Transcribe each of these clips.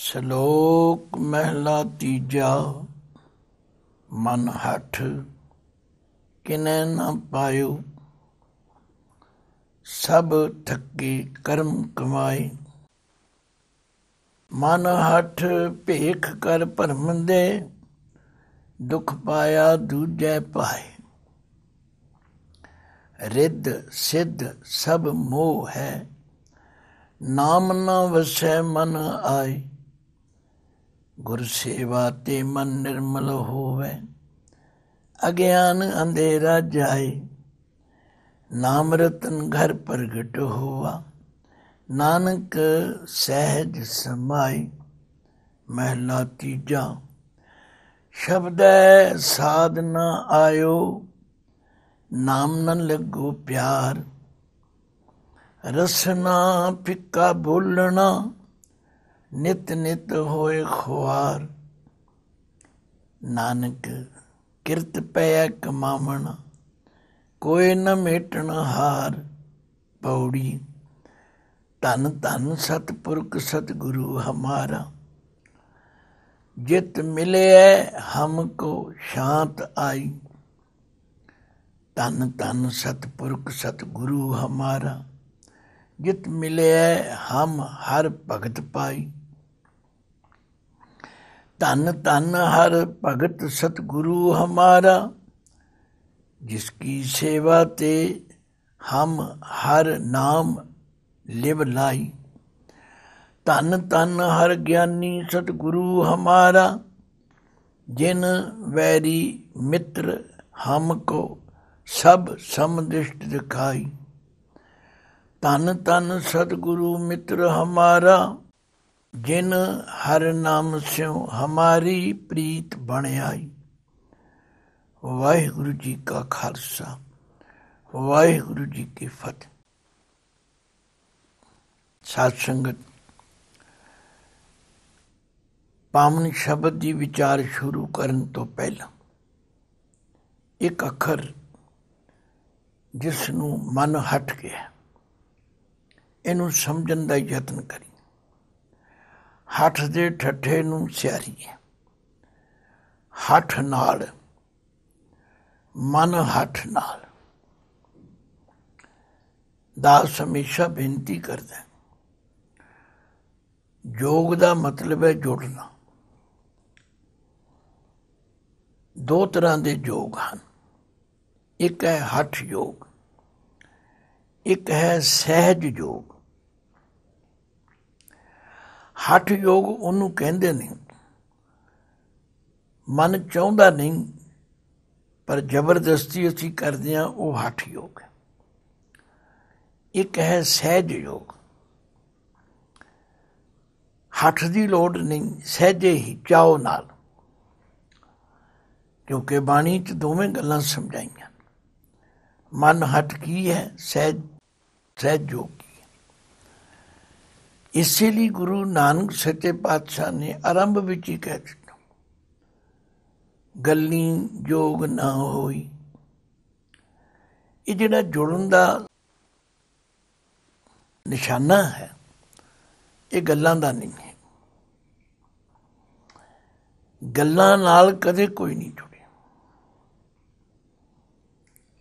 ਸ਼ਲੋਕ ਮਹਿਲਾ ਤੀਜਾ ਮਨ ਹੱਠ ਕਿਨੈ ਨਾ ਪਾਇਓ ਸਭ ਥੱਕੇ ਕਰਮ ਕਮਾਏ ਮਨ ਹੱਠ ਭੇਖ ਕਰ ਭਰਮ ਦੇ ਦੁਖ ਪਾਇਆ ਦੂਜੇ ਪਾਏ ਰਿੱਧ ਸਿੱਧ ਸਭ ਮੋਹ ਹੈ ਨਾਮ ਨਾ ਵਸੈ ਮਨ ਆਏ ਗੁਰ ਸੇਵਾ ਤੇ ਮਨ ਨਿਰਮਲ ਹੋਵੇ ਅਗਿਆਨ ਅੰਧੇਰਾ ਜਾਏ ਨਾਮ ਰਤਨ ਘਰ ਪ੍ਰਗਟ ਹੋਆ ਨਾਨਕ ਸਹਿਜ ਸਮਾਈ ਮਹਿਲਾ ਤੀਜਾ ਸ਼ਬਦ ਸਾਧਨਾ ਆਇਓ ਨਾਮ ਨਨ ਲੱਗੋ ਪਿਆਰ ਰਸਨਾ ਫਿੱਕਾ ਬੋਲਣਾ ਨਿਤ ਨਿਤ ਹੋਏ ਖੁਆਰ ਨਾਨਕ ਕਿਰਤ ਪੈ ਕਮਾਵਣ ਕੋਈ ਨ ਮੇਟਣ ਹਾਰ ਪੌੜੀ ਤਨ ਤਨ ਸਤਪੁਰਖ ਸਤਗੁਰੂ ਹਮਾਰਾ ਜਿਤ ਮਿਲੇ ਹਮ ਕੋ ਸ਼ਾਂਤ ਆਈ ਤਨ ਤਨ ਸਤਪੁਰਖ ਸਤਗੁਰੂ ਹਮਾਰਾ ਜਿਤ ਮਿਲਿਆ ਹਮ ਹਰ ਭਗਤ ਪਾਈ ਤਨ ਤਨ ਹਰ ਭਗਤ ਸਤਗੁਰੂ ਹਮਾਰਾ ਜਿਸ ਕੀ ਸੇਵਾ ਤੇ ਹਮ ਹਰ ਨਾਮ ਲਿਵ ਲਾਈ ਤਨ ਤਨ ਹਰ ਗਿਆਨੀ ਸਤਗੁਰੂ ਹਮਾਰਾ ਜਿਨ ਵੈਰੀ ਮਿੱਤਰ ਹਮ ਕੋ ਸਭ ਸਮਦਿਸ਼ਟ ਦਿਖਾਈ ਤਨ ਤਨ ਸਤਿਗੁਰੂ ਮਿੱਤਰ ਹਮਾਰਾ ਜਿਨ ਹਰ ਨਾਮ ਸਿਉ ਹਮਾਰੀ ਪ੍ਰੀਤ ਬਣਾਈ ਵਾਹਿਗੁਰੂ ਜੀ ਕਾ ਖਾਲਸਾ ਵਾਹਿਗੁਰੂ ਜੀ ਕੀ ਫਤਿਹ ਸਾਧ ਸੰਗਤ ਪਾਵਨ ਸ਼ਬਦ ਦੀ ਵਿਚਾਰ ਸ਼ੁਰੂ ਕਰਨ ਤੋਂ ਪਹਿਲਾਂ ਇੱਕ ਅੱਖਰ ਜਿਸ ਨੂੰ ਮਨ ਹਟ ਗਿਆ ਇਹਨੂੰ ਸਮਝਣ ਦਾ ਯਤਨ ਕਰੀ ਹੱਥ ਦੇ ਠੱਠੇ ਨੂੰ ਸਿਆਰੀਏ ਹੱਥ ਨਾਲ ਮਨ ਹੱਥ ਨਾਲ ਦਾਸ ਹਮੇਸ਼ਾ ਬੇਨਤੀ ਕਰਦਾ ਯੋਗ ਦਾ ਮਤਲਬ ਹੈ ਜੁੜਨਾ ਦੋ ਤਰ੍ਹਾਂ ਦੇ ਯੋਗ ਹਨ ਇੱਕ ਹੈ ਹਠ ਯੋਗ ਇੱਕ ਹੈ ਸਹਿਜ ਯੋਗ ਹਠ ਯੋਗ ਉਹਨੂੰ ਕਹਿੰਦੇ ਨੇ ਮਨ ਚਾਹੁੰਦਾ ਨਹੀਂ ਪਰ ਜ਼ਬਰਦਸਤੀ ਅਸੀਂ ਕਰਦੇ ਆ ਉਹ ਹਠ ਯੋਗ ਇੱਕ ਹੈ ਸਹਿਜ ਯੋਗ ਹੱਠ ਦੀ ਲੋੜ ਨਹੀਂ ਸਹਿਜੇ ਹੀ ਚਾਓ ਨਾਲ ਕਿਉਂਕਿ ਬਾਣੀ 'ਚ ਦੋਵੇਂ ਗੱਲਾਂ ਸਮਝਾਈਆਂ ਮਨ ਹਟ ਕੀ ਹੈ ਸਹਿਜ ਸਹਿਜ ਜੋਗੀ ਇਸੇ ਲਈ ਗੁਰੂ ਨਾਨਕ ਸੱਚੇ ਪਾਤਸ਼ਾਹ ਨੇ ਆਰੰਭ ਵਿੱਚ ਹੀ ਕਹਿ ਦਿੱਤਾ ਗੱਲੀ ਜੋਗ ਨਾ ਹੋਈ ਇਹ ਜਿਹੜਾ ਜੁੜਨ ਦਾ ਨਿਸ਼ਾਨਾ ਹੈ ਇਹ ਗੱਲਾਂ ਦਾ ਨਹੀਂ ਹੈ ਗੱਲਾਂ ਨਾਲ ਕਦੇ ਕੋਈ ਨਹੀਂ ਜੁੜਦਾ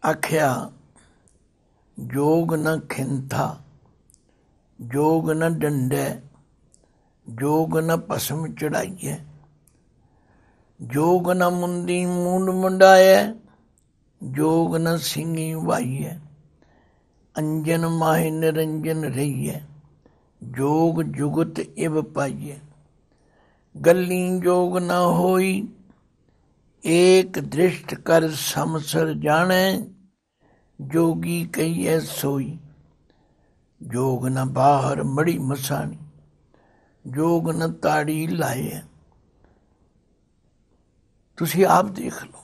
ਆਖਿਆ ਜੋਗ ਨ ਖਿੰਥਾ ਜੋਗ ਨ ਡੰਡੇ ਜੋਗ ਨ ਪਸਮ ਚੜਾਈਏ ਜੋਗ ਨ ਮੁੰਦੀ ਮੂੰਡ ਮੁੰਡਾਏ ਜੋਗ ਨ ਸਿੰਘੀ ਵਾਈਏ ਅੰਜਨ ਮਾਹਿ ਨਿਰੰਜਨ ਰਹੀਏ ਜੋਗ ਜੁਗਤ ਇਵ ਪਾਈਏ ਗੱਲੀ ਜੋਗ ਨ ਹੋਈ ਏਕ ਦ੍ਰਿਸ਼ਟ ਕਰ ਸਮਸਰ ਜਾਣੈ ਜੋਗੀ ਕਈਐ ਸੋਈ ਜੋਗ ਨ ਬਾਹਰ ਮੜੀ ਮਸਾਣੀ ਜੋਗ ਨ ਤਾੜੀ ਲਾਏ ਤੁਸੀਂ ਆਪ ਦੇਖ ਲਓ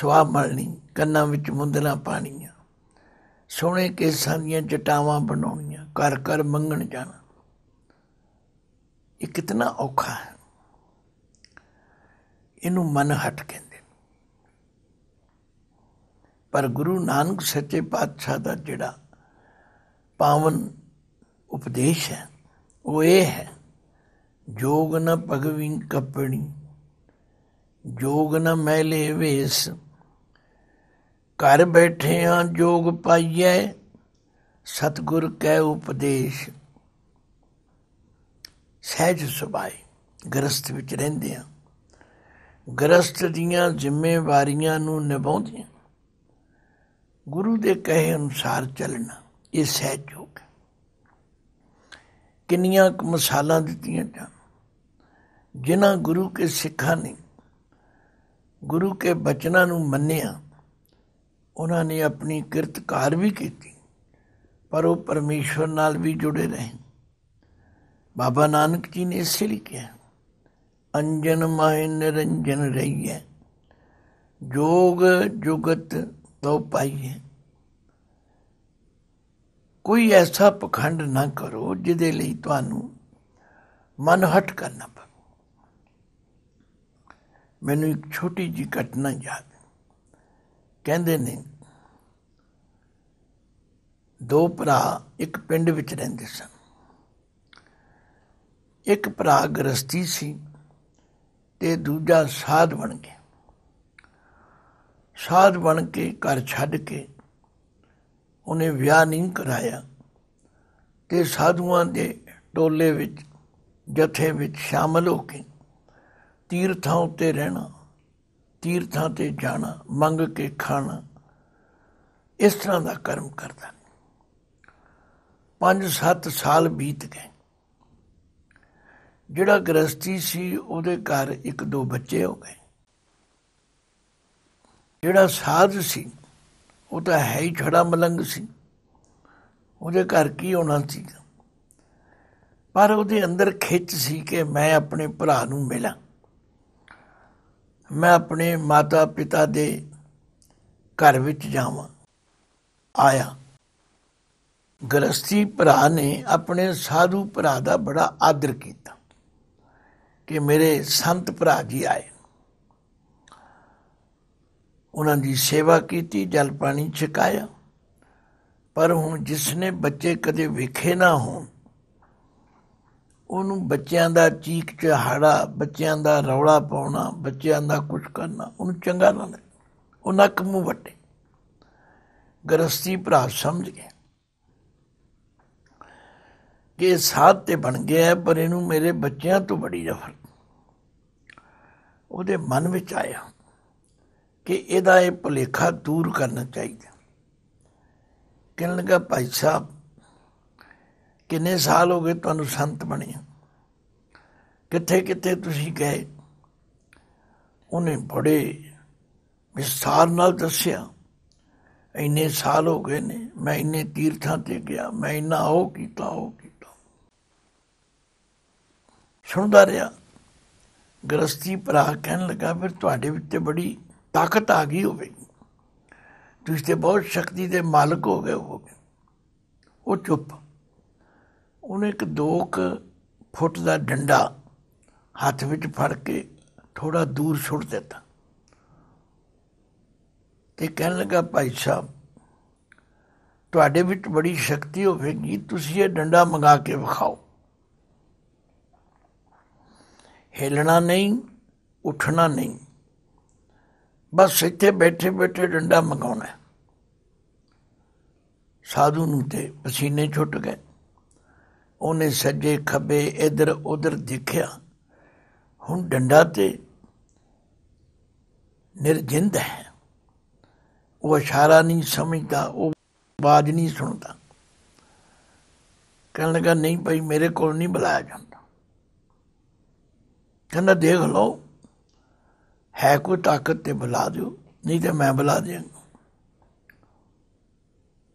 ਸਵਾ ਮਲਣੀ ਕੰਨਾਂ ਵਿੱਚ ਮੁੰਦਲਾ ਪਾਣੀਆਂ ਸੋਹਣੇ ਕੇਸਾਂ ਦੀਆਂ ਜਟਾਵਾਂ ਬਣਾਉਣੀਆਂ ਕਰ ਕਰ ਮੰਗਣ ਜਾਣਾ ਇਹ ਕਿਤਨਾ ਔਖਾ ਹੈ ਇਹਨੂੰ ਹਟ ਕਹਿੰਦੇ ਪਰ ਗੁਰੂ ਨਾਨਕ ਸੱਚੇ ਪਾਤਸ਼ਾਹ ਦਾ ਜਿਹੜਾ ਪਾਵਨ ਉਪਦੇਸ਼ ਹੈ ਉਹ ਇਹ ਹੈ ਜੋਗ ਨ ਭਗਵੀਂ ਕਪਣੀ ਜੋਗ ਨ ਮੈਲੇ ਵੇਸ ਘਰ ਬੈਠੇ ਆ ਜੋਗ ਪਾਈਐ ਸਤਗੁਰ ਕੈ ਉਪਦੇਸ਼ ਸਹਿਜ ਸੁਭਾਈ ਗ੍ਰਸਥ ਵਿੱਚ ਰਹਿੰਦੇ ਆ ਗ੍ਰਸਤ ਦੀਆਂ ਜ਼ਿੰਮੇਵਾਰੀਆਂ ਨੂੰ ਨਿਭਾਉਂਦੇ ਗੁਰੂ ਦੇ ਕਹੇ ਅਨੁਸਾਰ ਚੱਲਣਾ ਇਹ ਸਹਿਜ ਸਹਿਜੋਗ ਕਿੰਨੀਆਂ ਕੁ ਮਸਾਲਾਂ ਦਿੱਤੀਆਂ ਜਾਂ ਜਿਨ੍ਹਾਂ ਗੁਰੂ ਕੇ ਸਿੱਖਾਂ ਨੇ ਗੁਰੂ ਕੇ ਬਚਨਾਂ ਨੂੰ ਮੰਨਿਆ ਉਹਨਾਂ ਨੇ ਆਪਣੀ ਕਿਰਤਕਾਰ ਵੀ ਕੀਤੀ ਪਰ ਉਹ ਪਰਮੇਸ਼ਵਰ ਨਾਲ ਵੀ ਜੁੜੇ ਰਹੇ ਬਾਬਾ ਨਾਨਕ ਜੀ ਨੇ ਇਸ ਲਈ ਕਿਹਾ ਅੰਜਨ ਮਾਇ ਨਿਰੰਜਨ ਰਹੀਐ ਜੋਗ ਜੁਗਤ ਤੋ ਪਾਈਐ ਕੋਈ ਐਸਾ ਪਖੰਡ ਨਾ ਕਰੋ ਜਿਹਦੇ ਲਈ ਤੁਹਾਨੂੰ ਮਨ ਹਟ ਕਰਨਾ ਪਵੇ ਮੈਨੂੰ ਇੱਕ ਛੋਟੀ ਜੀ ਘਟਨਾ ਯਾਦ ਕਹਿੰਦੇ ਨੇ ਦੋ ਭਰਾ ਇੱਕ ਪਿੰਡ ਵਿੱਚ ਰਹਿੰਦੇ ਸਨ ਇੱਕ ਭਰਾ ਗ੍ਰਸਤੀ ਸੀ ਤੇ ਦੂਜਾ ਸਾਧ ਬਣ ਕੇ ਸਾਧ ਬਣ ਕੇ ਘਰ ਛੱਡ ਕੇ ਉਹਨੇ ਵਿਆਹ ਨਹੀਂ ਕਰਾਇਆ ਤੇ ਸਾਧੂਆਂ ਦੇ ਟੋਲੇ ਵਿੱਚ ਜਥੇ ਵਿੱਚ ਸ਼ਾਮਲ ਹੋ ਕੇ ਤੀਰਥਾਂ ਉੱਤੇ ਰਹਿਣਾ ਤੀਰਥਾਂ ਤੇ ਜਾਣਾ ਮੰਗ ਕੇ ਖਾਣਾ ਇਸ ਤਰ੍ਹਾਂ ਦਾ ਕਰਮ ਕਰਦਾ 5-7 ਸਾਲ ਬੀਤ ਗਏ ਜਿਹੜਾ ਗ੍ਰਸਤੀ ਸੀ ਉਹਦੇ ਘਰ ਇੱਕ ਦੋ ਬੱਚੇ ਹੋ ਗਏ ਜਿਹੜਾ ਸਾਧ ਸੀ ਉਹ ਤਾਂ ਹੈ ਹੀ ਛੜਾ ਮਲੰਗ ਸੀ ਉਹਦੇ ਘਰ ਕੀ ਹੋਣਾ ਸੀ ਪਰ ਉਹਦੇ ਅੰਦਰ ਖਿੱਚ ਸੀ ਕਿ ਮੈਂ ਆਪਣੇ ਭਰਾ ਨੂੰ ਮਿਲਾਂ ਮੈਂ ਆਪਣੇ ਮਾਤਾ ਪਿਤਾ ਦੇ ਘਰ ਵਿੱਚ ਜਾਵਾਂ ਆਇਆ ਗ੍ਰਸਤੀ ਭਰਾ ਨੇ ਆਪਣੇ ਸਾਧੂ ਭਰਾ ਦਾ ਬੜਾ ਆਦਰ ਕੀਤਾ ਕਿ ਮੇਰੇ ਸੰਤ ਭਰਾ ਜੀ ਆਏ ਉਹਨਾਂ ਦੀ ਸੇਵਾ ਕੀਤੀ ਜਲ ਪਾਣੀ ਛਕਾਇਆ ਪਰ ਹੁਣ ਜਿਸ ਨੇ ਬੱਚੇ ਕਦੇ ਵਿਖੇ ਨਾ ਹੋਣ ਉਹਨੂੰ ਬੱਚਿਆਂ ਦਾ ਚੀਕ ਚਹਾੜਾ ਬੱਚਿਆਂ ਦਾ ਰੌਲਾ ਪਾਉਣਾ ਬੱਚਿਆਂ ਦਾ ਕੁਝ ਕਰਨਾ ਉਹਨੂੰ ਚੰਗਾ ਨਾ ਲੱਗੇ ਉਹ ਨੱਕ ਮੂੰਹ ਵੱਟੇ ਗਰਸਤੀ ਭਰਾ ਸਮਝ ਗਏ ਕਿ ਸਾਥ ਤੇ ਬਣ ਗਿਆ ਪਰ ਇਹਨੂੰ ਮੇਰੇ ਬੱਚਿਆਂ ਤੋਂ ਬੜੀ ਜਫਰ ਉਹਦੇ ਮਨ ਵਿੱਚ ਆਇਆ ਕਿ ਇਹਦਾ ਇਹ ਭੁਲੇਖਾ ਦੂਰ ਕਰਨਾ ਚਾਹੀਦਾ ਕਹਿਣ ਲਗਾ ਭਾਈ ਸਾਹਿਬ ਕਿੰਨੇ ਸਾਲ ਹੋ ਗਏ ਤੁਹਾਨੂੰ ਸੰਤ ਬਣੇ ਕਿੱਥੇ ਕਿੱਥੇ ਤੁਸੀਂ ਗਏ ਉਹਨੇ ਬੜੇ ਵਿਸਥਾਰ ਨਾਲ ਦੱਸਿਆ ਇੰਨੇ ਸਾਲ ਹੋ ਗਏ ਨੇ ਮੈਂ ਇੰਨੇ ਤੀਰਥਾਂ ਤੇ ਗਿਆ ਮੈਂ ਇੰਨਾ ਉਹ ਕੀਤਾ ਉਹ ਕੀਤਾ ਸੁਣਦਾ ਰਿਹਾ ਗ੍ਰਸਤੀ ਭਰਾ ਕਹਿਣ ਲੱਗਾ ਫਿਰ ਤੁਹਾਡੇ ਵਿੱਚ ਤੇ ਬੜੀ ਤਾਕਤ ਆ ਗਈ ਹੋਵੇਗੀ ਤੁਸੀਂ ਤੇ ਬਹੁਤ ਸ਼ਕਤੀ ਦੇ ਮਾਲਕ ਹੋ ਗਏ ਹੋਗੇ ਉਹ ਚੁੱਪ ਉਹਨੇ ਇੱਕ ਦੋਕ ਫੁੱਟ ਦਾ ਡੰਡਾ ਹੱਥ ਵਿੱਚ ਫੜ ਕੇ ਥੋੜਾ ਦੂਰ ਛੁੱਟ ਦਿੱਤਾ ਤੇ ਕਹਿਣ ਲੱਗਾ ਭਾਈ ਸਾਹਿਬ ਤੁਹਾਡੇ ਵਿੱਚ ਬੜੀ ਸ਼ਕਤੀ ਹੋਵੇਗੀ ਤੁਸੀਂ ਇਹ ਡੰਡਾ ਮੰਗਾ ਕੇ ਵਿਖਾਓ ਹਿਲਣਾ ਨਹੀਂ ਉੱਠਣਾ ਨਹੀਂ ਬਸ ਇੱਥੇ ਬੈਠੇ ਬੈਠੇ ਡੰਡਾ ਮੰਗਾਉਣਾ ਸਾਧੂ ਨੂੰ ਤੇ ਪਸੀਨੇ ਛੁੱਟ ਗਏ ਉਹਨੇ ਸੱਜੇ ਖੱਬੇ ਇਧਰ ਉਧਰ ਦੇਖਿਆ ਹੁਣ ਡੰਡਾ ਤੇ ਨਿਰਜਿੰਦ ਹੈ ਉਹ ਇਸ਼ਾਰਾ ਨਹੀਂ ਸਮਝਦਾ ਉਹ ਬਾਜ ਨਹੀਂ ਸੁਣਦਾ ਕਹਿਣ ਲੱਗਾ ਨਹੀਂ ਭਾਈ ਮੇਰੇ ਕੋਲ ਨਹੀਂ ਬੁਲਾਇਆ ਜਾਂਦਾ ਕਹਿੰਦਾ ਦੇਖ ਲਓ ਹੈ ਕੋਈ ਤਾਕਤ ਤੇ ਬੁਲਾ ਦਿਓ ਨਹੀਂ ਤੇ ਮੈਂ ਬੁਲਾ ਦਿਆਂਗਾ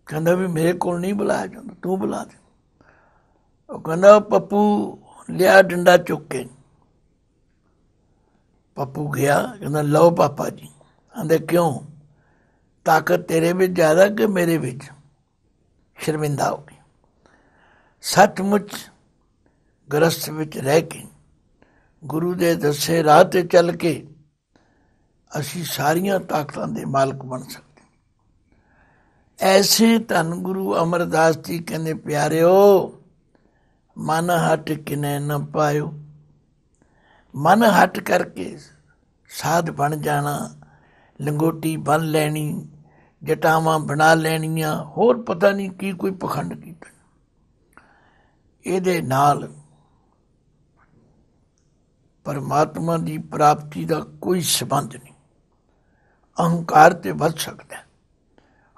ਕਹਿੰਦਾ ਵੀ ਮੇਰੇ ਕੋਲ ਨਹੀਂ ਬੁਲਾਇਆ ਜਾਂਦਾ ਤੂੰ ਬੁਲਾ ਦੇ ਉਹ ਕਹਿੰਦਾ ਪੱਪੂ ਲਿਆ ਡੰਡਾ ਚੁੱਕ ਕੇ ਪੱਪੂ ਗਿਆ ਕਹਿੰਦਾ ਲਓ ਪਾਪਾ ਜੀ ਕਹਿੰਦੇ ਕਿਉਂ ਤਾਕਤ ਤੇਰੇ ਵਿੱਚ ਜ਼ਿਆਦਾ ਕਿ ਮੇਰੇ ਵਿੱਚ ਸ਼ਰਮਿੰਦਾ ਹੋ ਗਈ ਸੱਚਮੁੱਚ ਗ੍ਰਸਥ ਵਿੱਚ ਰਹਿ ਕੇ ਗੁਰੂ ਦੇ ਦੱਸੇ ਰਾਹ ਤੇ ਚੱਲ ਕੇ ਅਸੀਂ ਸਾਰੀਆਂ ਤਾਕਤਾਂ ਦੇ ਮਾਲਕ ਬਣ ਸਕਦੇ ਐਸੇ ਧੰਨ ਗੁਰੂ ਅਮਰਦਾਸ ਜੀ ਕਹਿੰਦੇ ਪਿਆਰਿਓ ਮਨ ਹਟ ਕਿਨੇ ਨਾ ਪਾਇਓ ਮਨ ਹਟ ਕਰਕੇ ਸਾਧ ਬਣ ਜਾਣਾ ਲੰਗੋਟੀ ਬਣ ਲੈਣੀ ਜਟਾਵਾਂ ਬਣਾ ਲੈਣੀਆਂ ਹੋਰ ਪਤਾ ਨਹੀਂ ਕੀ ਕੋਈ ਪਖੰਡ ਕੀਤਾ ਇਹਦੇ ਨਾਲ ਪਰਮਾਤਮਾ ਦੀ ਪ੍ਰਾਪਤੀ ਦਾ ਕੋਈ ਸਬੰਧ ਨਹੀਂ ਅਹੰਕਾਰ ਤੇ ਵੱਧ ਸਕਦਾ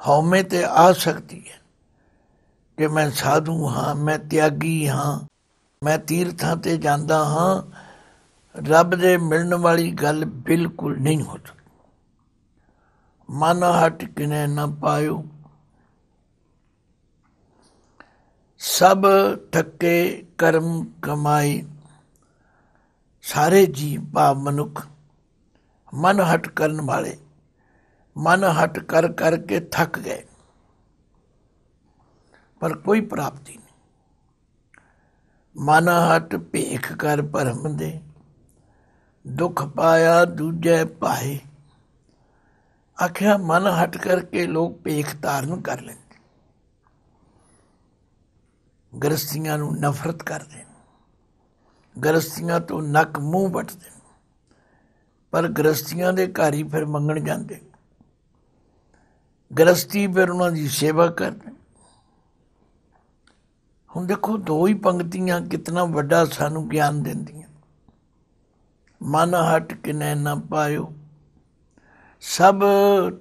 ਹਉਮੈ ਤੇ ਆ ਸਕਦੀ ਹੈ ਕਿ ਮੈਂ ਸਾਧੂ ਹਾਂ ਮੈਂ ਤਿਆਗੀ ਹਾਂ ਮੈਂ ਤੀਰਥਾਂ ਤੇ ਜਾਂਦਾ ਹਾਂ ਰੱਬ ਦੇ ਮਿਲਣ ਵਾਲੀ ਗੱਲ ਬਿਲਕੁਲ ਨਹੀਂ ਹੋ ਸਕਦੀ ਮਨ ਹਟ ਕਿਨੇ ਨਾ ਪਾਇਓ ਸਭ ਥੱਕੇ ਕਰਮ ਕਮਾਈ ਸਾਰੇ ਜੀਵ ਭਾਵ ਮਨੁੱਖ ਮਨ ਹਟ ਕਰਨ ਵਾਲੇ ਮਨ ਹਟ ਕਰ ਕਰਕੇ ਥੱਕ ਗਏ ਪਰ ਕੋਈ ਪ੍ਰਾਪਤੀ ਨਹੀਂ ਮਨ ਹਟ ਭੇਖ ਕਰ ਪਰਮ ਦੇ ਦੁੱਖ ਪਾਇਆ ਦੂਜੇ ਪਾਏ ਆਖਿਆ ਮਨ ਹਟ ਕਰਕੇ ਲੋਕ ਭੇਖ ਧਾਰਨ ਕਰ ਲੈਂਦੇ ਗਰਸਤੀਆਂ ਨੂੰ ਨਫ਼ਰਤ ਕਰਦੇ ਗਰਸਤੀਆਂ ਤੋਂ ਨੱਕ ਮੂੰਹ ਵੱਟਦੇ ਪਰ ਗਰਸਤੀਆਂ ਦੇ ਘਰ ਹੀ ਫਿਰ ਮੰਗਣ ਜਾਂਦੇ ਗਰਸਤੀ ਫਿਰ ਉਹਨਾਂ ਦੀ ਸੇਵਾ ਕਰਦੇ ਹੁਣ ਦੇਖੋ ਦੋ ਹੀ ਪੰਕਤੀਆਂ ਕਿੰਨਾ ਵੱਡਾ ਸਾਨੂੰ ਗਿਆਨ ਦਿੰਦੀਆਂ ਮਨ ਹਟ ਕਿਨੇ ਨਾ ਪਾਇਓ ਸਭ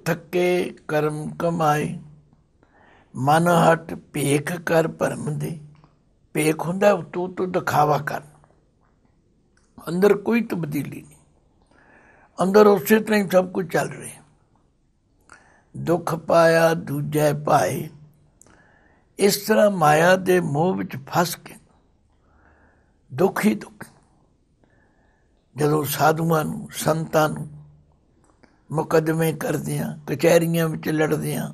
ਠੱਕੇ ਕਰਮ ਕਮਾਏ ਮਨ ਹਟ ਭੇਖ ਕਰ ਪਰਮ ਦੇ ਭੇਖ ਹੁੰਦਾ ਤੂੰ ਤੂੰ ਦਿਖਾਵਾ ਕਰ ਅੰਦਰ ਕੋਈ ਤਬਦੀਲੀ ਨਹੀਂ ਅੰਦਰ ਉਸੇ ਤਰ੍ਹਾਂ ਹੀ ਸਭ ਕੁਝ ਚੱਲ ਰਿਹਾ ਦੁੱਖ ਪਾਇਆ ਦੂਜੇ ਪਾਏ ਇਸ ਤਰ੍ਹਾਂ ਮਾਇਆ ਦੇ ਮੋਹ ਵਿੱਚ ਫਸ ਕੇ ਦੁਖੀ ਦੁਖ ਜਦੋਂ ਸਾਧੂਆਂ ਨੂੰ ਸੰਤਾਂ ਨੂੰ ਮੁਕਦਮੇ ਕਰਦੇ ਆ ਕਚਹਿਰੀਆਂ ਵਿੱਚ ਲੜਦੇ ਆ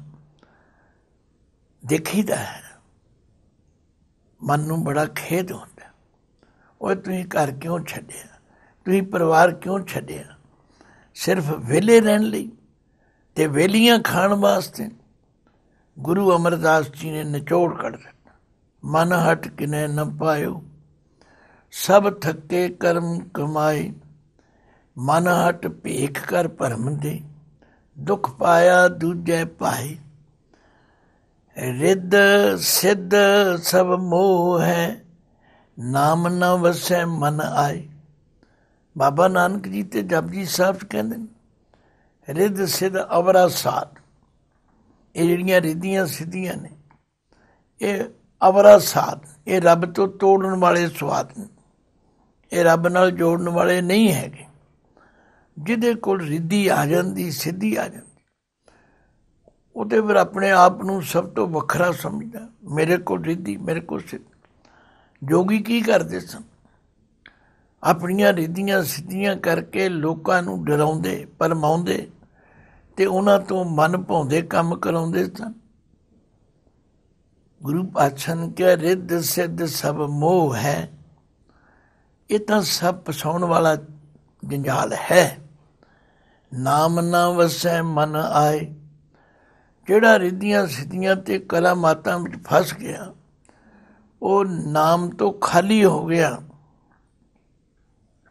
ਦੇਖੀਦਾ ਹੈ ਮਨ ਨੂੰ ਬੜਾ ਖੇਦ ਹੁੰਦਾ ਉਹ ਤੁਸੀਂ ਘਰ ਕਿਉਂ ਛੱਡਿਆ ਤੁਸੀਂ ਪਰਿਵਾਰ ਕਿਉਂ ਛੱਡਿਆ ਸਿਰਫ ਵਿਲੇ ਰਹਿਣ ਲਈ ਤੇ ਵੇਲੀਆਂ ਖਾਣ ਵਾਸਤੇ ਗੁਰੂ ਅਮਰਦਾਸ ਜੀ ਨੇ ਨਿਚੋੜ ਕੱਢ ਦਿੱਤਾ ਮਨ ਹਟ ਕਿਨੇ ਨ ਪਾਇਓ ਸਭ ਥੱਕੇ ਕਰਮ ਕਮਾਏ ਮਨ ਹਟ ਭੇਖ ਕਰ ਭਰਮ ਦੇ ਦੁਖ ਪਾਇਆ ਦੂਜੇ ਪਾਏ ਰਿੱਧ ਸਿੱਧ ਸਭ ਮੋਹ ਹੈ ਨਾਮ ਨਾ ਵਸੈ ਮਨ ਆਏ ਬਾਬਾ ਨਾਨਕ ਜੀ ਤੇ ਜਪਜੀ ਸਾਹਿਬ ਕਹਿੰਦੇ ਨੇ ਰਿੱਧ ਸਿੱਧ ਅਵਰਾ ਸਾਧ ਇਹ ਜਿਹੜੀਆਂ ਰਿੱਧੀਆਂ ਸਿੱਧੀਆਂ ਨੇ ਇਹ ਅਵਰਾ ਸਾਧ ਇਹ ਰੱਬ ਤੋਂ ਤੋੜਨ ਵਾਲੇ ਸਵਾਦ ਨੇ ਇਹ ਰੱਬ ਨਾਲ ਜੋੜਨ ਵਾਲੇ ਨਹੀਂ ਹੈਗੇ ਜਿਹਦੇ ਕੋਲ ਰਿੱਧੀ ਆ ਜਾਂਦੀ ਸਿੱਧੀ ਆ ਜਾਂਦੀ ਉਹਦੇ ਫਿਰ ਆਪਣੇ ਆਪ ਨੂੰ ਸਭ ਤੋਂ ਵੱਖਰਾ ਸਮਝਦਾ ਮੇਰੇ ਕੋਲ ਰਿੱਧੀ ਮੇਰੇ ਕੋਲ ਸਿੱਧ ਜੋਗੀ ਕੀ ਕਰਦੇ ਸਨ ਆਪਣੀਆਂ ਰੀਧੀਆਂ ਸਿੱਧੀਆਂ ਕਰਕੇ ਲੋਕਾਂ ਨੂੰ ਡਰਾਉਂਦੇ ਪਰਮਾਉਂਦੇ ਤੇ ਉਹਨਾਂ ਤੋਂ ਮਨ ਭਾਉਂਦੇ ਕੰਮ ਕਰਾਉਂਦੇ ਸਨ ਗੁਰੂ ਪਾਚਨ ਕੇ ਰਿੱਧ ਸਿੱਧ ਸਭ ਮੋਹ ਹੈ ਇਹ ਤਾਂ ਸਭ ਪਸਾਉਣ ਵਾਲਾ ਜੰਜਾਲ ਹੈ ਨਾਮ ਨਾ ਵਸੈ ਮਨ ਆਏ ਜਿਹੜਾ ਰਿੱਧੀਆਂ ਸਿੱਧੀਆਂ ਤੇ ਕਲਾ ਮਾਤਾ ਵਿੱਚ ਫਸ ਗਿਆ ਉਹ ਨਾਮ ਤੋਂ ਖਾਲੀ ਹੋ ਗਿਆ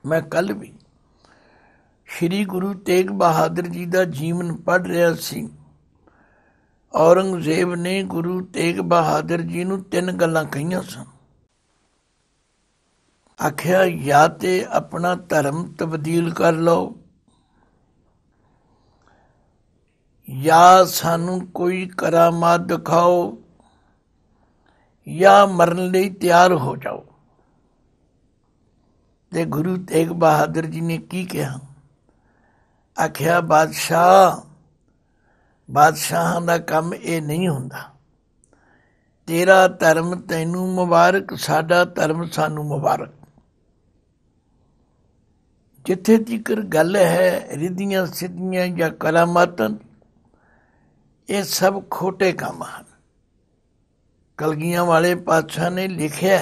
ਮੈਂ ਕੱਲ ਵੀ ਸ੍ਰੀ ਗੁਰੂ ਤੇਗ ਬਹਾਦਰ ਜੀ ਦਾ ਜੀਵਨ ਪੜ੍ਹ ਰਿਹਾ ਸੀ ਔਰੰਗਜ਼ੇਬ ਨੇ ਗੁਰੂ ਤੇਗ ਬਹਾਦਰ ਜੀ ਨੂੰ ਤਿੰਨ ਗੱਲਾਂ ਕਹੀਆਂ ਸਨ ਆਖਿਆ ਜਾਂ ਤੇ ਆਪਣਾ ਧਰਮ ਤਬਦੀਲ ਕਰ ਲਓ ਜਾਂ ਸਾਨੂੰ ਕੋਈ ਕਰਾਮਾਤ ਦਿਖਾਓ ਜਾਂ ਮਰਨ ਲਈ ਤਿਆਰ ਹੋ ਜਾਓ ਤੇ ਗੁਰੂ ਤੇਗ ਬਹਾਦਰ ਜੀ ਨੇ ਕੀ ਕਿਹਾ ਆਖਿਆ ਬਾਦਸ਼ਾਹ ਬਾਦਸ਼ਾਹਾਂ ਦਾ ਕੰਮ ਇਹ ਨਹੀਂ ਹੁੰਦਾ ਤੇਰਾ ਧਰਮ ਤੈਨੂੰ ਮੁਬਾਰਕ ਸਾਡਾ ਧਰਮ ਸਾਨੂੰ ਮੁਬਾਰਕ ਜਿੱਥੇ ਜ਼ਿਕਰ ਗੱਲ ਹੈ ਰਿਧੀਆਂ ਸਿੱਧੀਆਂ ਜਾਂ ਕਲਾਮਾਤਾਂ ਇਹ ਸਭ ਖੋਟੇ ਕੰਮ ਹਨ ਕਲਗੀਆਂ ਵਾਲੇ ਪਾਤਸ਼ਾਹ ਨੇ ਲਿਖਿਆ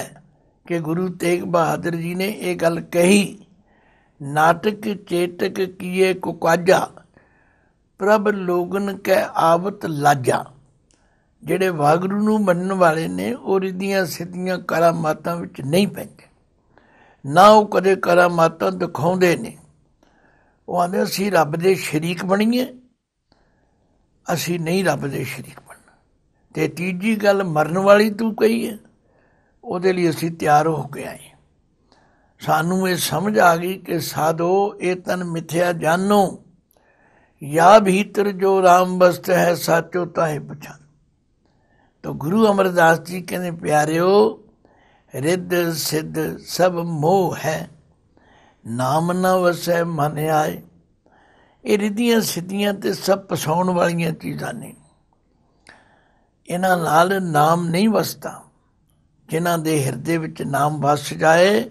ਕਿ ਗੁਰੂ ਤੇਗ ਬਹਾਦਰ ਜੀ ਨੇ ਇਹ ਗੱਲ ਕਹੀ ਨਾਟਕ ਚੇਤਕ ਕੀਏ ਕੁਕਾਜਾ ਪ੍ਰਭ ਲੋਗਨ ਕੈ ਆਵਤ ਲਾਜਾ ਜਿਹੜੇ ਵਾਗਰੂ ਨੂੰ ਮੰਨਣ ਵਾਲੇ ਨੇ ਉਹ ਰਿੱਧੀਆਂ ਸਿੱਧੀਆਂ ਕਰਾਮਾਤਾਂ ਵਿੱਚ ਨਹੀਂ ਪੈਂਦੇ ਨਾ ਉਹ ਕਦੇ ਕਰਾਮਾਤਾਂ ਦਿਖਾਉਂਦੇ ਨੇ ਉਹ ਆਂਦੇ ਅਸੀਂ ਰੱਬ ਦੇ ਸ਼ਰੀਕ ਬਣੀਏ ਅਸੀਂ ਨਹੀਂ ਰੱਬ ਦੇ ਸ਼ਰੀਕ ਤੇ ਤੀਜੀ ਗੱਲ ਮਰਨ ਵਾਲੀ ਤੂੰ ਕਹੀ ਹੈ ਉਹਦੇ ਲਈ ਅਸੀਂ ਤਿਆਰ ਹੋ ਕੇ ਆਏ ਸਾਨੂੰ ਇਹ ਸਮਝ ਆ ਗਈ ਕਿ ਸਾਧੋ ਇਹ ਤਨ ਮਿੱਥਿਆ ਜਾਨੋ ਯਾ ਭੀਤਰ ਜੋ ਰਾਮ ਬਸਤ ਹੈ ਸਾਚੋ ਤਾਹੇ ਪਛਾਨ ਤੋ ਗੁਰੂ ਅਮਰਦਾਸ ਜੀ ਕਹਿੰਦੇ ਪਿਆਰਿਓ ਰਿੱਧ ਸਿੱਧ ਸਭ ਮੋਹ ਹੈ ਨਾਮ ਨ ਵਸੈ ਮਨ ਆਏ ਇਹ ਰਿੱਧੀਆਂ ਸਿੱਧੀਆਂ ਤੇ ਸਭ ਪਸਾਉਣ ਵਾਲੀਆਂ ਚੀਜ਼ਾਂ ਨੇ ਇਹਨਾਂ ਨਾਲ ਨਾਮ ਨਹੀਂ ਵਸਦਾ ਜਿਨ੍ਹਾਂ ਦੇ ਹਿਰਦੇ ਵਿੱਚ ਨਾਮ ਵਸ ਜਾਏ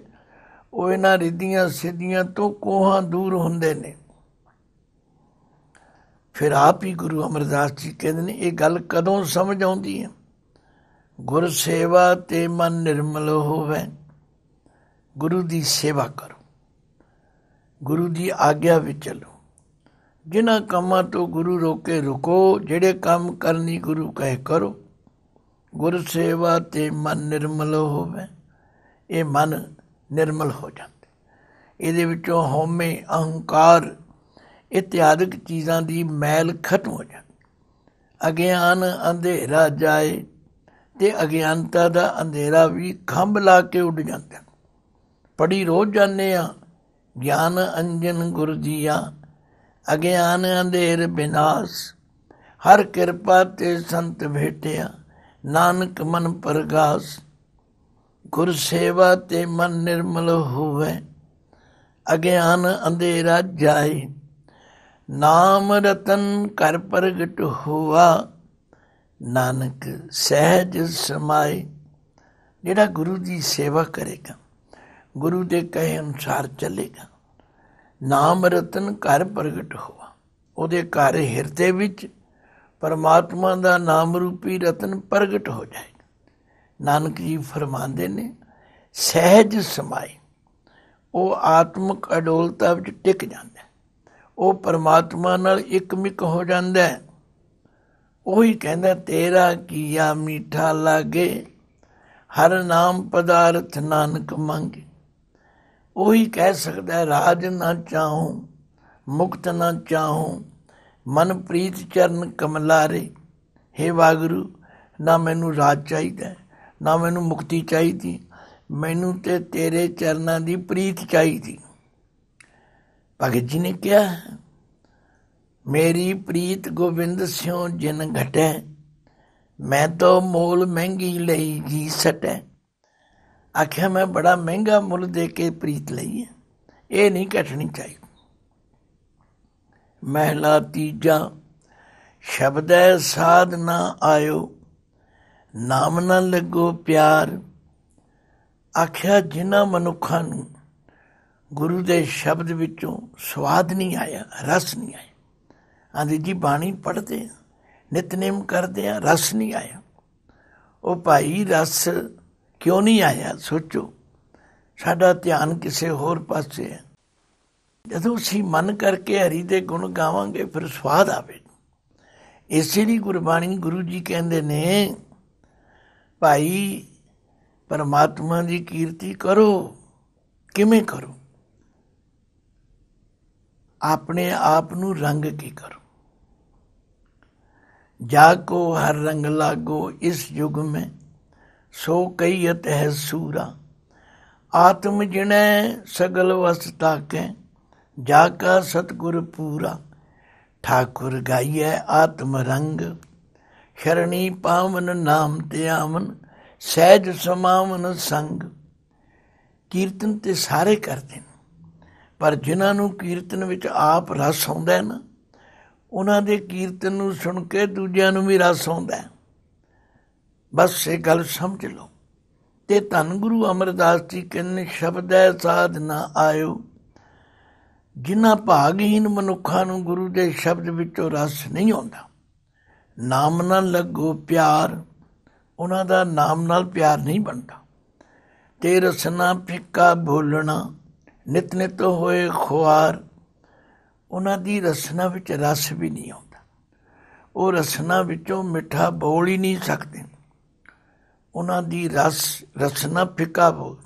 ਉਹ ਇਹਨਾਂ ਰਿੱਧੀਆਂ ਸਿੱਧੀਆਂ ਤੋਂ ਕੋਹਾਂ ਦੂਰ ਹੁੰਦੇ ਨੇ ਫਿਰ ਆਪ ਹੀ ਗੁਰੂ ਅਮਰਦਾਸ ਜੀ ਕਹਿੰਦੇ ਨੇ ਇਹ ਗੱਲ ਕਦੋਂ ਸਮਝ ਆਉਂਦੀ ਹੈ ਗੁਰ ਸੇਵਾ ਤੇ ਮਨ ਨਿਰਮਲ ਹੋਵੇ ਗੁਰੂ ਦੀ ਸੇਵਾ ਕਰੋ ਗੁਰੂ ਦੀ ਆਗਿਆ ਵਿੱਚ ਚੱਲੋ ਜਿਨ੍ਹਾਂ ਕੰਮਾਂ ਤੋਂ ਗੁਰੂ ਰੋਕੇ ਰੁਕੋ ਜਿਹੜੇ ਕੰਮ ਕਰਨੀ ਗੁਰੂ ਕਹੇ ਕਰੋ ਗੁਰ ਸੇਵਾ ਤੇ ਮਨ ਨਿਰਮਲ ਹੋਵੇ ਇਹ ਮਨ ਨਿਰਮਲ ਹੋ ਜਾਂਦਾ ਇਹਦੇ ਵਿੱਚੋਂ ਹਉਮੈ ਅਹੰਕਾਰ ਇਤਿਆਦਿਕ ਚੀਜ਼ਾਂ ਦੀ ਮੈਲ ਖਤਮ ਹੋ ਜਾਂਦੀ ਅਗਿਆਨ ਅੰਧੇਰਾ ਜਾਏ ਤੇ ਅਗਿਆਨਤਾ ਦਾ ਅੰਧੇਰਾ ਵੀ ਖੰਭ ਲਾ ਕੇ ਉੱਡ ਜਾਂਦਾ ਪੜੀ ਰੋਜ਼ ਜਾਂਦੇ ਆ ਗਿਆਨ ਅੰਜਨ ਗੁਰ ਜੀਆ ਅਗਿਆਨ ਅੰਧੇਰ ਬਿਨਾਸ਼ ਹਰ ਕਿਰਪਾ ਤੇ ਸੰਤ ਭੇਟਿਆ ਨਾਨਕ ਮਨ ਪਰਗਾਸ ਗੁਰ ਸੇਵਾ ਤੇ ਮਨ ਨਿਰਮਲ ਹੋਵੇ ਅਗਿਆਨ ਅੰਧੇਰਾ ਜਾਏ ਨਾਮ ਰਤਨ ਕਰ ਪ੍ਰਗਟ ਹੋਆ ਨਾਨਕ ਸਹਿਜ ਸਮਾਏ ਜਿਹੜਾ ਗੁਰੂ ਦੀ ਸੇਵਾ ਕਰੇਗਾ ਗੁਰੂ ਦੇ ਕਹੇ ਅਨੁਸਾਰ ਚੱਲੇਗਾ ਨਾਮ ਰਤਨ ਘਰ ਪ੍ਰਗਟ ਹੋਆ ਉਹਦੇ ਘਰ ਹਿਰਦੇ ਵਿੱਚ ਪਰਮਾਤਮਾ ਦਾ ਨਾਮ ਰੂਪੀ ਰਤਨ ਪ੍ਰਗਟ ਹੋ ਜਾਏ ਨਾਨਕ ਜੀ ਫਰਮਾਉਂਦੇ ਨੇ ਸਹਿਜ ਸਮਾਈ ਉਹ ਆਤਮਿਕ ਅਡੋਲਤਾ ਵਿੱਚ ਟਿਕ ਜਾਂਦਾ ਉਹ ਪਰਮਾਤਮਾ ਨਾਲ ਇਕਮਿਕ ਹੋ ਜਾਂਦਾ ਹੈ ਉਹੀ ਕਹਿੰਦਾ ਤੇਰਾ ਕੀਆ ਮਿੱਠਾ ਲਾਗੇ ਹਰ ਨਾਮ ਪਦਾਰਥ ਨਾਨਕ ਮੰਗੇ ਉਹੀ ਕਹਿ ਸਕਦਾ ਰਾਜ ਨਾ ਚਾਹੂੰ ਮੁਕਤ ਨਾ ਚਾਹੂੰ ਮਨਪ੍ਰੀਤ ਚਰਨ ਕਮਲਾਰੇ हे ਵਾਗੁਰੂ ਨਾ ਮੈਨੂੰ ਰਾਜ ਚਾਹੀਦਾ ਨਾ ਮੈਨੂੰ ਮੁਕਤੀ ਚਾਹੀਦੀ ਮੈਨੂੰ ਤੇ ਤੇਰੇ ਚਰਨਾਂ ਦੀ ਪ੍ਰੀਤ ਚਾਹੀਦੀ ਭਗਤ ਜੀ ਨੇ ਕਿਹਾ ਮੇਰੀ ਪ੍ਰੀਤ ਗੋਬਿੰਦ ਸਿਉ ਜਿਨ ਘਟੈ ਮੈਂ ਤੋ ਮੋਲ ਮਹਿੰਗੀ ਲਈ ਜੀ ਸਟੈ ਆਖਿਆ ਮੈਂ ਬੜਾ ਮਹਿੰਗਾ ਮੁੱਲ ਦੇ ਕੇ ਪ੍ਰੀਤ ਲਈ ਹੈ ਇਹ ਨਹੀਂ ਘਟਣੀ ਚਾਹੀਦੀ ਮਹਿਲਾ ਤੀਜਾ ਸ਼ਬਦ ਹੈ ਸਾਧ ਨਾ ਆਇਓ ਨਾਮ ਨਾ ਲੱਗੋ ਪਿਆਰ ਆਖਿਆ ਜਿਨ੍ਹਾਂ ਮਨੁੱਖਾਂ ਨੂੰ ਗੁਰੂ ਦੇ ਸ਼ਬਦ ਵਿੱਚੋਂ ਸਵਾਦ ਨਹੀਂ ਆਇਆ ਰਸ ਨਹੀਂ ਆਇਆ ਆਂਦੀ ਜੀ ਬਾਣੀ ਪੜ੍ਹਦੇ ਨਿਤਨੇਮ ਕਰਦੇ ਆ ਰਸ ਨਹੀਂ ਆਇਆ ਉਹ ਭਾਈ ਰਸ ਕਿਉਂ ਨਹੀਂ ਆਇਆ ਸੋਚੋ ਸਾਡਾ ਧਿਆਨ ਕਿਸੇ ਹੋਰ ਪਾਸੇ ਹੈ ਜਦੋਂ ਅਸੀਂ ਮਨ ਕਰਕੇ ਹਰੀ ਦੇ ਗੁਣ ਗਾਵਾਂਗੇ ਫਿਰ ਸਵਾਦ ਆਵੇ ਇਸੇ ਲਈ ਗੁਰਬਾਣੀ ਗੁਰੂ ਜੀ ਕਹਿੰਦੇ ਨੇ ਭਾਈ ਪਰਮਾਤਮਾ ਦੀ ਕੀਰਤੀ ਕਰੋ ਕਿਵੇਂ ਕਰੋ ਆਪਣੇ ਆਪ ਨੂੰ ਰੰਗ ਕੇ ਕਰੋ ਜਾ ਕੋ ਹਰ ਰੰਗ ਲਾਗੋ ਇਸ ਯੁਗ ਮੇਂ ਸੋ ਕਈਤ ਹੈ ਸੂਰਾ ਆਤਮ ਜਿਣੈ ਸਗਲ ਵਸਤਾ ਤਾਕੈ ਜਾ ਕਾ ਸਤਗੁਰ ਪੂਰਾ ਠਾਕੁਰ ਗਾਈਐ ਆਤਮ ਰੰਗ ਸ਼ਰਣੀ ਪਾਵਨ ਨਾਮ ਤੇ ਆਵਨ ਸਹਿਜ ਸਮਾਵਨ ਸੰਗ ਕੀਰਤਨ ਤੇ ਸਾਰੇ ਕਰਦੇ ਨੇ ਪਰ ਜਿਨ੍ਹਾਂ ਨੂੰ ਕੀਰਤਨ ਵਿੱਚ ਆਪ ਰਸ ਆਉਂਦਾ ਹੈ ਨਾ ਉਹਨਾਂ ਦੇ ਕੀਰਤਨ ਨੂੰ ਸੁਣ ਕੇ ਦੂਜਿਆਂ ਨੂੰ ਵੀ ਰਸ ਆਉਂਦਾ ਹੈ ਬਸ ਇਹ ਗੱਲ ਸਮਝ ਲਓ ਤੇ ਧੰਨ ਗੁਰੂ ਅਮਰਦਾਸ ਜੀ ਕਹਿੰਦੇ ਸ਼ਬਦ ਹੈ ਸਾਧ ਨਾ ਆਇਓ ਜਿਨ੍ਹਾਂ ਭਾਗਹੀਨ ਮਨੁੱਖਾਂ ਨੂੰ ਗੁਰੂ ਦੇ ਸ਼ਬਦ ਵਿੱਚੋਂ ਰਸ ਨਹੀਂ ਆਉਂਦਾ ਨਾਮ ਨਾਲ ਲੱਗੋ ਪਿਆਰ ਉਹਨਾਂ ਦਾ ਨਾਮ ਨਾਲ ਪਿਆਰ ਨਹੀਂ ਬਣਦਾ ਤੇ ਰਸਨਾ ਫਿੱਕਾ ਭੁੱਲਣਾ ਨਿਤ ਨਿਤ ਹੋਏ ਖੁਆਰ ਉਹਨਾਂ ਦੀ ਰਸਨਾ ਵਿੱਚ ਰਸ ਵੀ ਨਹੀਂ ਆਉਂਦਾ ਉਹ ਰਸਨਾ ਵਿੱਚੋਂ ਮਿੱਠਾ ਬੋਲ ਹੀ ਨਹੀਂ ਸਕਦੇ ਉਹਨਾਂ ਦੀ ਰਸ ਰਸਨਾ ਫਿੱਕਾ ਬੋਲ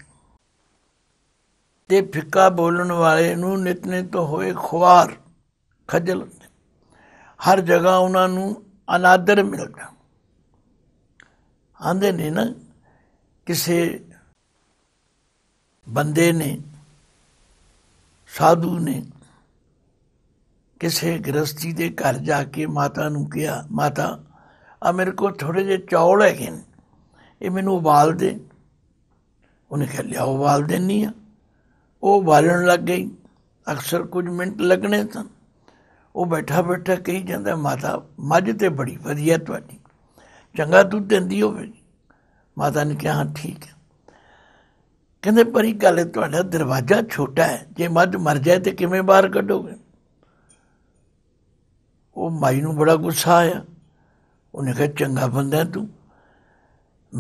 ਤੇ ਫਿੱਕਾ ਬੋਲਣ ਵਾਲੇ ਨੂੰ ਨਿਤਨੇ ਤੋਂ ਹੋਏ ਖੁਆਰ ਖਜਲ ਹਰ ਜਗ੍ਹਾ ਉਹਨਾਂ ਨੂੰ ਅਨਾਦਰ ਮਿਲਦਾ ਆਂਦੇ ਨੇ ਨਾ ਕਿਸੇ ਬੰਦੇ ਨੇ ਸਾਧੂ ਨੇ ਕਿਸੇ ਗ੍ਰਸਤੀ ਦੇ ਘਰ ਜਾ ਕੇ ਮਾਤਾ ਨੂੰ ਕਿਹਾ ਮਾਤਾ ਆ ਮੇਰੇ ਕੋਲ ਥੋੜੇ ਜਿਹੇ ਚੌਲ ਹੈਗੇ ਨੇ ਇਹ ਮੈਨੂੰ ਉਬਾਲ ਦੇ ਉਹਨੇ ਕਿਹਾ ਲਿਆ ਉਬਾਲ ਦੇਣੀ ਆ ਉਹ ਉਬਾਲਣ ਲੱਗ ਗਈ ਅਕਸਰ ਕੁਝ ਮਿੰਟ ਲੱਗਣੇ ਤਾਂ ਉਹ ਬੈਠਾ ਬੈਠਾ ਕਹੀ ਜਾਂਦਾ ਮਾਤਾ ਮੱਝ ਤੇ ਬੜੀ ਵਧੀਆ ਤੁਹਾਡੀ ਚੰਗਾ ਦੁੱਧ ਦਿੰਦੀ ਹੋਵੇ ਮਾਤਾ ਨੇ ਕਿਹਾ ਠੀਕ ਹੈ ਕਹਿੰਦੇ ਪਰ ਇਹ ਗੱਲ ਤੁਹਾਡਾ ਦਰਵਾਜ਼ਾ ਛੋਟਾ ਹੈ ਜੇ ਮੱਝ ਮਰ ਜਾਏ ਤੇ ਕਿਵੇਂ ਬਾਹਰ ਕੱਢੋਗੇ ਉਹ ਮਾਈ ਨੂੰ ਬੜਾ ਗੁੱਸਾ ਆਇਆ ਉਹਨੇ ਕਿਹਾ ਚੰਗਾ ਬੰਦਾ ਤੂੰ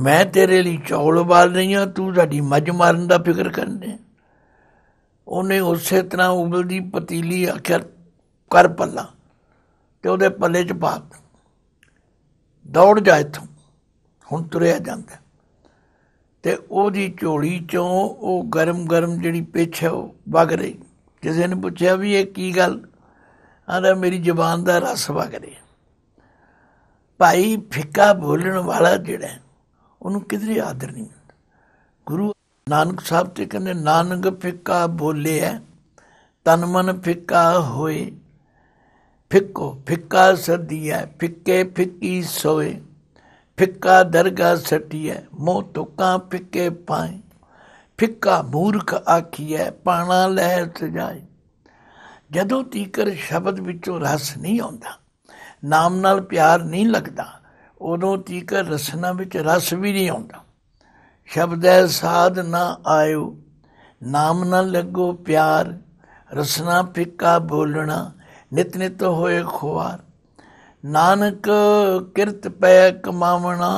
ਮੈਂ ਤੇਰੇ ਲਈ ਚੌਲ ਬਾਲ ਰਹੀ ਹਾਂ ਤੂੰ ਸਾਡੀ ਮੱਝ ਮਾਰਨ ਦਾ ਫਿਕਰ ਕਰਦੇ ਉਹਨੇ ਉਸੇ ਤਰ੍ਹਾਂ ਉਬਲਦੀ ਪਤੀਲੀ ਆਖਿਆ ਕਰ ਪੱਲਾ ਤੇ ਉਹਦੇ ਪੱਲੇ 'ਚ ਪਾ ਦੌੜ ਜਾ ਇਥੋਂ ਹੁਣ ਤੁਰਿਆ ਜਾਂਦਾ ਤੇ ਉਹਦੀ ਝੋਲੀ 'ਚੋਂ ਉਹ ਗਰਮ-ਗਰਮ ਜਿਹੜੀ ਪਿੱਛ ਹੈ ਉਹ ਵਗ ਰਹੀ ਕਿਸੇ ਨੇ ਪੁੱਛਿਆ ਵੀ ਇਹ ਕੀ ਗੱਲ ਆਂਦਾ ਮੇਰੀ ਜ਼ੁਬਾਨ ਦਾ ਰਸ ਵਗ ਰਿਹਾ ਭਾਈ ਫਿੱਕਾ ਬੋਲਣ ਵਾਲਾ ਜਿਹੜਾ ਉਹਨੂੰ ਕਿਧਰੇ ਆਦਰ ਨਹੀਂ ਮਿਲਦਾ ਗੁਰੂ ਨਾਨਕ ਸਾਹਿਬ ਤੇ ਕਹਿੰਦੇ ਨਾਨਕ ਫਿੱਕਾ ਬੋਲੇ ਤਨ ਮਨ ਫਿੱਕਾ ਹੋਏ ਫਿੱਕੋ ਫਿੱਕਾ ਹੈ ਫਿੱਕੇ ਫਿੱਕੀ ਸੋਏ ਫਿੱਕਾ ਦਰਗਾ ਸਟੀਐ ਮੋਹ ਤੁਕਾਂ ਫਿੱਕੇ ਪਾਏ ਫਿੱਕਾ ਮੂਰਖ ਆਖੀਐ ਪਾਣਾ ਲੈ ਸਜਾਏ ਜਦੋਂ ਤੀਕਰ ਸ਼ਬਦ ਵਿੱਚੋਂ ਰਸ ਨਹੀਂ ਆਉਂਦਾ ਨਾਮ ਨਾਲ ਪਿਆਰ ਨਹੀਂ ਲੱਗਦਾ ਉਦੋਂ ਤੀਕ ਰਸਨਾ ਵਿੱਚ ਰਸ ਵੀ ਨਹੀਂ ਆਉਂਦਾ ਸ਼ਬਦ ਹੈ ਸਾਧ ਨਾ ਆਇਓ ਨਾਮ ਨਾ ਲੱਗੋ ਪਿਆਰ ਰਸਨਾ ਫਿੱਕਾ ਬੋਲਣਾ ਨਿਤ ਨਿਤ ਹੋਏ ਖੁਆਰ ਨਾਨਕ ਕਿਰਤ ਪੈ ਕਮਾਵਣਾ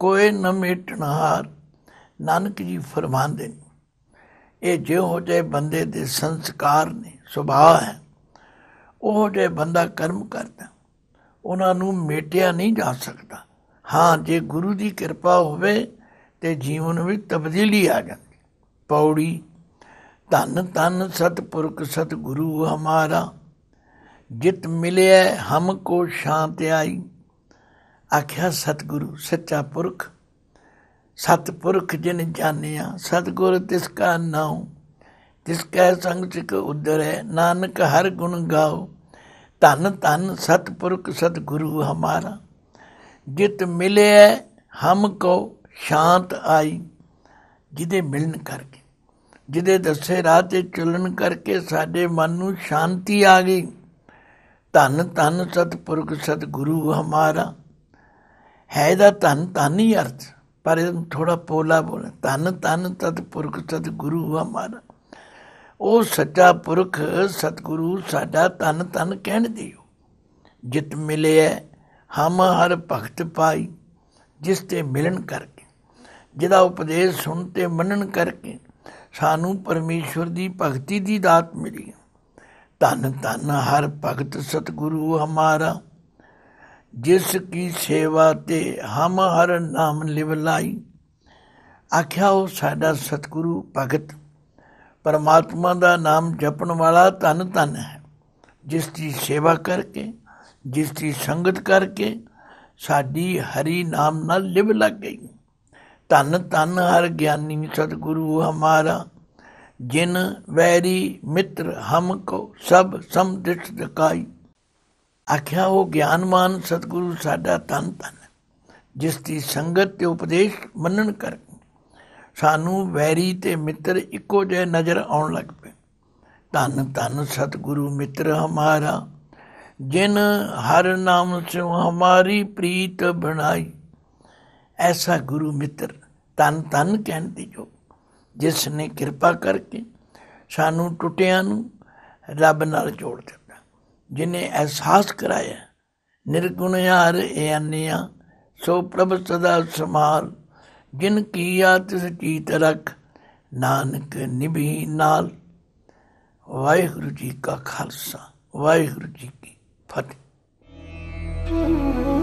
ਕੋਈ ਨ ਮਿਟਣਹਾਰ ਨਾਨਕ ਜੀ ਫਰਮਾਉਂਦੇ ਨੇ ਇਹ ਹੋ ਜੇ ਬੰਦੇ ਦੇ ਸੰਸਕਾਰ ਨੇ ਸੁਭਾਅ ਹੈ ਉਹ ਜੇ ਬੰਦਾ ਕਰਮ ਕਰਦਾ ਉਹਨਾਂ ਨੂੰ ਮੇਟਿਆ ਨਹੀਂ ਜਾ ਸਕਦਾ ਹਾਂ ਜੇ ਗੁਰੂ ਦੀ ਕਿਰਪਾ ਹੋਵੇ ਤੇ ਜੀਵਨ ਵਿੱਚ ਤਬਦੀਲੀ ਆ ਜਾਂਦੀ ਪੌੜੀ ਧੰਨ ਧੰਨ ਸਤਪੁਰਖ ਸਤਗੁਰੂ ਹਮਾਰਾ ਜਿਤ ਮਿਲਿਆ ਹਮ ਕੋ ਸ਼ਾਂਤ ਆਈ ਆਖਿਆ ਸਤਗੁਰੂ ਸੱਚਾ ਪੁਰਖ ਸਤਪੁਰਖ ਜਿਨ ਜਾਣਿਆ ਸਤਗੁਰ ਤਿਸ ਕਾ ਨਾਮ ਤਿਸ ਕੈ ਸੰਗ ਚਿਕ ਉਦਰੈ ਨਾਨਕ ਹਰ ਗੁਣ ਗਾਓ ਤਨ ਤਨ ਸਤਪੁਰਖ ਸਤਗੁਰੂ ਹਮਾਰਾ ਜਿਤ ਮਿਲਿਆ ਹਮ ਕੋ ਸ਼ਾਂਤ ਆਈ ਜਿਦੇ ਮਿਲਨ ਕਰਕੇ ਜਿਦੇ ਦੱਸੇ ਰਾਹ ਤੇ ਚੱਲਣ ਕਰਕੇ ਸਾਡੇ ਮਨ ਨੂੰ ਸ਼ਾਂਤੀ ਆ ਗਈ ਤਨ ਤਨ ਸਤਪੁਰਖ ਸਤਗੁਰੂ ਹਮਾਰਾ ਹੈ ਦਾ ਤਨ ਧੰਨ ਹੀ ਅਰਥ ਪਰ ਥੋੜਾ ਪੋਲਾ ਬੋਲ ਤਨ ਤਨ ਤਤਪੁਰਖ ਸਤਗੁਰੂ ਹਮਾਰਾ ਉਹ ਸੱਚਾ ਪੁਰਖ ਸਤਿਗੁਰੂ ਸਾਡਾ ਤਨ ਤਨ ਕਹਿਣ ਦਿਓ ਜਿਤ ਮਿਲਿਆ ਹਮ ਹਰ ਭਗਤ ਪਾਈ ਜਿਸ ਤੇ ਮਿਲਣ ਕਰਕੇ ਜਿਹਦਾ ਉਪਦੇਸ਼ ਸੁਣ ਤੇ ਮੰਨਣ ਕਰਕੇ ਸਾਨੂੰ ਪਰਮੇਸ਼ਵਰ ਦੀ ਭਗਤੀ ਦੀ ਦਾਤ ਮਿਲੀ ਤਨ ਤਨ ਹਰ ਭਗਤ ਸਤਿਗੁਰੂ ਹਮਾਰਾ ਜਿਸ ਕੀ ਸੇਵਾ ਤੇ ਹਮ ਹਰ ਨਾਮ ਲਿਵ ਲਾਈ ਆਖਿਆ ਉਹ ਸਾਡਾ ਸਤਿਗੁਰੂ ਭਗਤ ਪਰਮਾਤਮਾ ਦਾ ਨਾਮ ਜਪਣ ਵਾਲਾ ਧਨ ਧਨ ਹੈ ਜਿਸ ਦੀ ਸੇਵਾ ਕਰਕੇ ਜਿਸ ਦੀ ਸੰਗਤ ਕਰਕੇ ਸਾਡੀ ਹਰੀ ਨਾਮ ਨਾਲ ਲਿਵ ਲੱਗ ਗਈ ਧਨ ਧਨ ਹਰ ਗਿਆਨੀ ਸਤਿਗੁਰੂ ਹਮਾਰਾ ਜਿਨ ਵੈਰੀ ਮਿੱਤਰ ਹਮ ਕੋ ਸਭ ਸਮਦਿਠ ਦਿਖਾਈ ਆਖਿਆ ਉਹ ਗਿਆਨਮਾਨ ਸਤਿਗੁਰੂ ਸਾਡਾ ਤਨ ਤਨ ਜਿਸ ਦੀ ਸੰਗਤ ਤੇ ਉਪਦੇਸ਼ ਮੰਨਣ ਕਰ ਸਾਨੂੰ ਵੈਰੀ ਤੇ ਮਿੱਤਰ ਇੱਕੋ ਜਿਹੇ ਨਜ਼ਰ ਆਉਣ ਲੱਗ ਪਏ ਧੰਨ ਧੰਨ ਸਤਿਗੁਰੂ ਮਿੱਤਰ ਹਮਾਰਾ ਜਿਨ ਹਰ ਨਾਮ ਸਿਉ ਹਮਾਰੀ ਪ੍ਰੀਤ ਬਣਾਈ ਐਸਾ ਗੁਰੂ ਮਿੱਤਰ ਤਨ ਤਨ ਕਹਿੰਦੀ ਜੋ ਜਿਸ ਨੇ ਕਿਰਪਾ ਕਰਕੇ ਸਾਨੂੰ ਟੁੱਟਿਆਂ ਨੂੰ ਰੱਬ ਨਾਲ ਜੋੜ ਦਿੱਤਾ ਜਿਨੇ ਅਹਿਸਾਸ ਕਰਾਇਆ ਨਿਰਗੁਣ ਯਾਰ ਇਹ ਅੰਨਿਆ ਸੋ ਪ੍ਰਭ ਸਦਾ ਸਮਾਲ ਜਿਨ ਕੀਆ ਤਿਸ ਚੀਤ ਰਖ ਨਾਨਕ ਨਿਭੀ ਨਾਲ ਵਾਹਿਗੁਰੂ ਜੀ ਕਾ ਖਾਲਸਾ ਵਾਹਿਗੁਰੂ ਜੀ ਕੀ ਫਤਿਹ